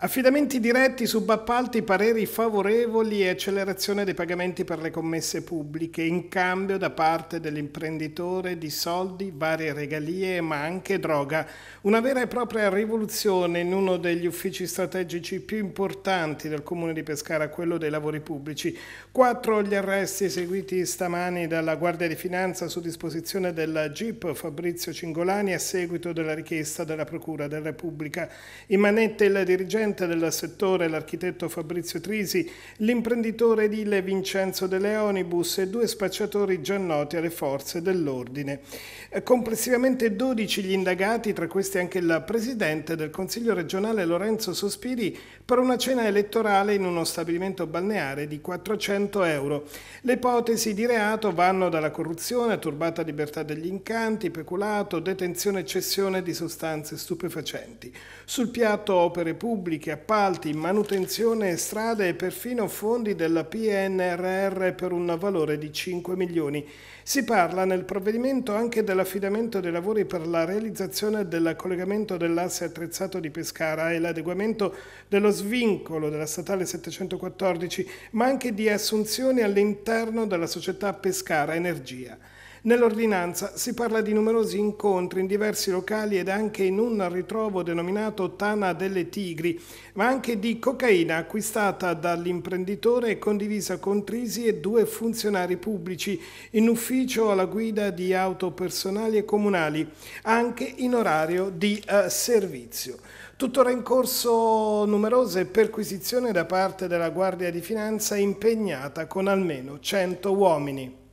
Affidamenti diretti, subappalti, pareri favorevoli e accelerazione dei pagamenti per le commesse pubbliche in cambio da parte dell'imprenditore di soldi, varie regalie ma anche droga. Una vera e propria rivoluzione in uno degli uffici strategici più importanti del comune di Pescara, quello dei lavori pubblici. Quattro gli arresti eseguiti stamani dalla Guardia di Finanza su disposizione della GIP Fabrizio Cingolani a seguito della richiesta della Procura della Repubblica. In manette il dirigente dirigente del settore, l'architetto Fabrizio Trisi, l'imprenditore edile Vincenzo De Leonibus e due spacciatori già noti alle forze dell'ordine. Eh, complessivamente 12 gli indagati, tra questi anche il presidente del Consiglio regionale Lorenzo Sospiri, per una cena elettorale in uno stabilimento balneare di 400 euro. Le ipotesi di reato vanno dalla corruzione, turbata libertà degli incanti, peculato, detenzione e cessione di sostanze stupefacenti. Sul piatto opere pubbliche, pubbliche, appalti, manutenzione strade e perfino fondi della PNRR per un valore di 5 milioni. Si parla nel provvedimento anche dell'affidamento dei lavori per la realizzazione del collegamento dell'asse attrezzato di Pescara e l'adeguamento dello svincolo della statale 714, ma anche di assunzioni all'interno della società Pescara Energia. Nell'ordinanza si parla di numerosi incontri in diversi locali ed anche in un ritrovo denominato Tana delle Tigri, ma anche di cocaina acquistata dall'imprenditore e condivisa con Trisi e due funzionari pubblici in ufficio alla guida di auto personali e comunali, anche in orario di eh, servizio. Tuttora in corso numerose perquisizioni da parte della Guardia di Finanza impegnata con almeno 100 uomini.